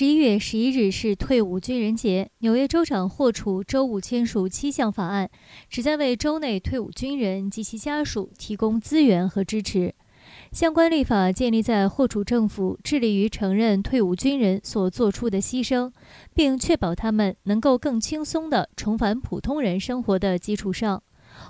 十一月十一日是退伍军人节。纽约州长霍楚周五签署七项法案，旨在为州内退伍军人及其家属提供资源和支持。相关立法建立在霍楚政府致力于承认退伍军人所做出的牺牲，并确保他们能够更轻松地重返普通人生活的基础上。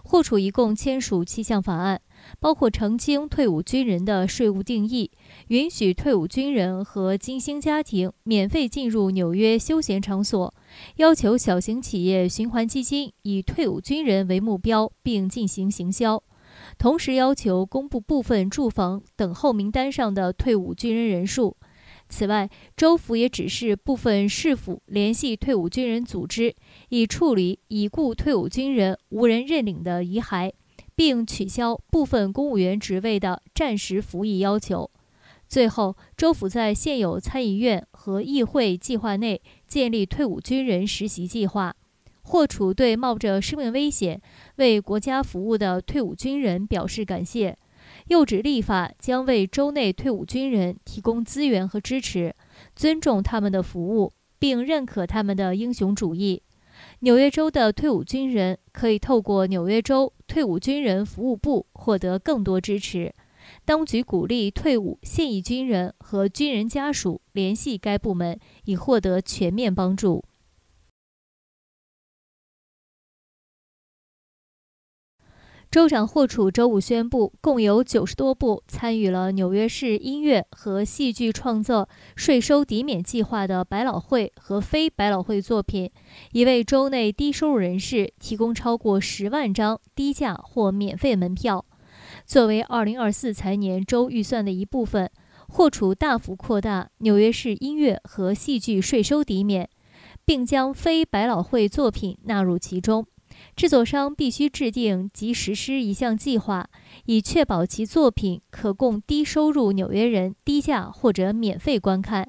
霍楚一共签署七项法案，包括澄清退伍军人的税务定义，允许退伍军人和金星家庭免费进入纽约休闲场所，要求小型企业循环基金以退伍军人为目标并进行行销，同时要求公布部分住房等候名单上的退伍军人人数。此外，州府也只是部分市府联系退伍军人组织，以处理已故退伍军人无人认领的遗骸，并取消部分公务员职位的战时服役要求。最后，州府在现有参议院和议会计划内建立退伍军人实习计划，或处对冒着生命危险为国家服务的退伍军人表示感谢。又指立法将为州内退伍军人提供资源和支持，尊重他们的服务，并认可他们的英雄主义。纽约州的退伍军人可以透过纽约州退伍军人服务部获得更多支持。当局鼓励退伍现役军人和军人家属联系该部门，以获得全面帮助。州长霍楚周五宣布，共有九十多部参与了纽约市音乐和戏剧创作税收抵免计划的百老汇和非百老汇作品，已为州内低收入人士提供超过十万张低价或免费门票。作为二零二四财年州预算的一部分，霍楚大幅扩大纽约市音乐和戏剧税收抵免，并将非百老汇作品纳入其中。制作商必须制定及实施一项计划，以确保其作品可供低收入纽约人低价或者免费观看。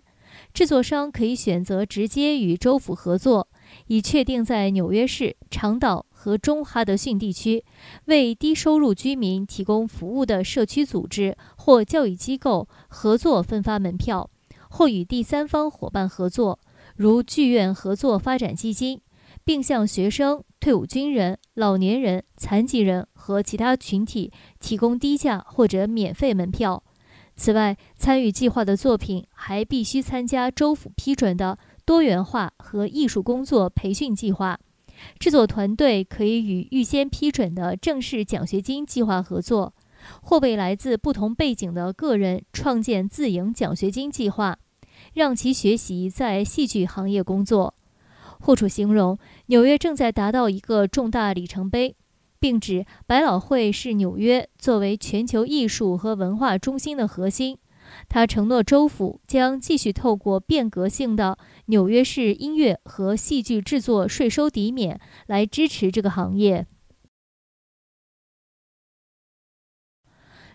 制作商可以选择直接与州府合作，以确定在纽约市长岛和中哈德逊地区为低收入居民提供服务的社区组织或教育机构合作分发门票，或与第三方伙伴合作，如剧院合作发展基金。并向学生、退伍军人、老年人、残疾人和其他群体提供低价或者免费门票。此外，参与计划的作品还必须参加州府批准的多元化和艺术工作培训计划。制作团队可以与预先批准的正式奖学金计划合作，或为来自不同背景的个人创建自营奖学金计划，让其学习在戏剧行业工作。户主形容纽约正在达到一个重大里程碑，并指百老汇是纽约作为全球艺术和文化中心的核心。他承诺州府将继续透过变革性的纽约市音乐和戏剧制作税收抵免来支持这个行业。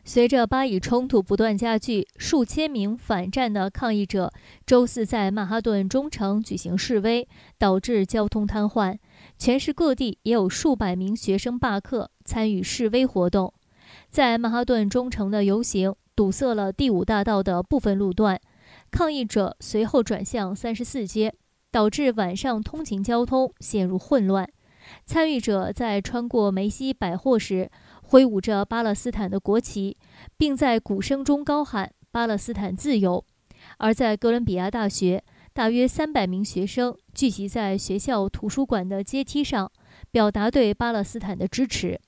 随着巴以冲突不断加剧，数千名反战的抗议者周四在曼哈顿中城举行示威，导致交通瘫痪。全市各地也有数百名学生罢课参与示威活动。在曼哈顿中城的游行堵塞了第五大道的部分路段，抗议者随后转向三十四街，导致晚上通勤交通陷入混乱。参与者在穿过梅西百货时。挥舞着巴勒斯坦的国旗，并在鼓声中高喊“巴勒斯坦自由”。而在哥伦比亚大学，大约三百名学生聚集在学校图书馆的阶梯上，表达对巴勒斯坦的支持。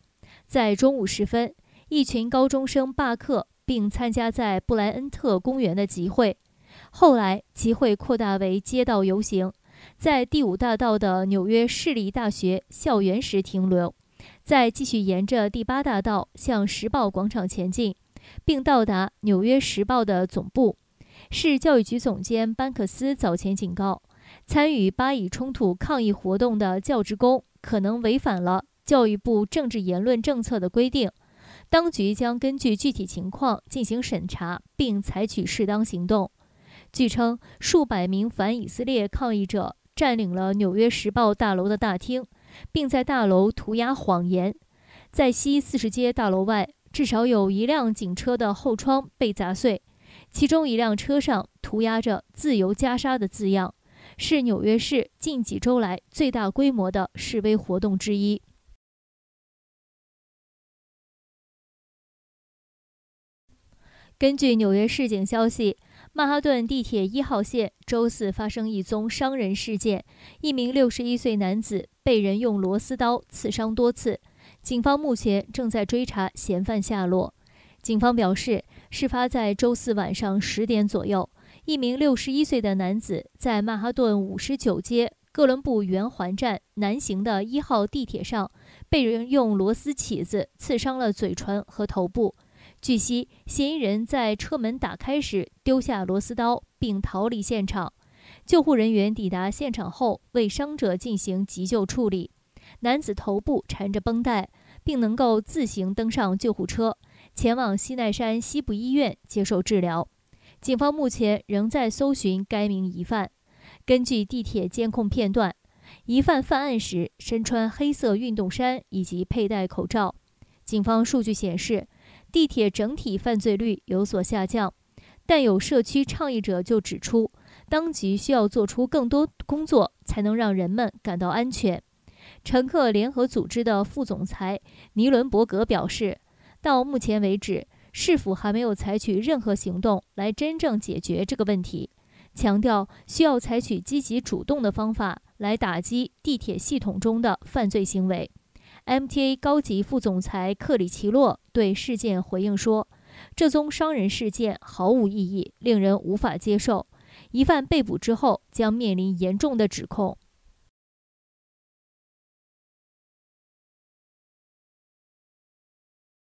在中午时分，一群高中生罢课并参加在布莱恩特公园的集会，后来集会扩大为街道游行，在第五大道的纽约市立大学校园时停留。再继续沿着第八大道向时报广场前进，并到达《纽约时报》的总部。市教育局总监班克斯早前警告，参与巴以冲突抗议活动的教职工可能违反了教育部政治言论政策的规定，当局将根据具体情况进行审查并采取适当行动。据称，数百名反以色列抗议者占领了《纽约时报》大楼的大厅。并在大楼涂鸦谎言。在西四十街大楼外，至少有一辆警车的后窗被砸碎，其中一辆车上涂鸦着“自由加沙”的字样，是纽约市近几周来最大规模的示威活动之一。根据纽约市警消息。曼哈顿地铁一号线周四发生一宗伤人事件，一名六十一岁男子被人用螺丝刀刺伤多次，警方目前正在追查嫌犯下落。警方表示，事发在周四晚上十点左右，一名六十一岁的男子在曼哈顿五十九街哥伦布圆环站南行的一号地铁上，被人用螺丝起子刺伤了嘴唇和头部。据悉，嫌疑人在车门打开时丢下螺丝刀，并逃离现场。救护人员抵达现场后，为伤者进行急救处理。男子头部缠着绷带，并能够自行登上救护车，前往西奈山西部医院接受治疗。警方目前仍在搜寻该名疑犯。根据地铁监控片段，疑犯犯案时身穿黑色运动衫以及佩戴口罩。警方数据显示。地铁整体犯罪率有所下降，但有社区倡议者就指出，当局需要做出更多工作，才能让人们感到安全。乘客联合组织的副总裁尼伦伯格表示，到目前为止，市府还没有采取任何行动来真正解决这个问题，强调需要采取积极主动的方法来打击地铁系统中的犯罪行为。MTA 高级副总裁克里奇洛对事件回应说：“这宗伤人事件毫无意义，令人无法接受。疑犯被捕之后将面临严重的指控。”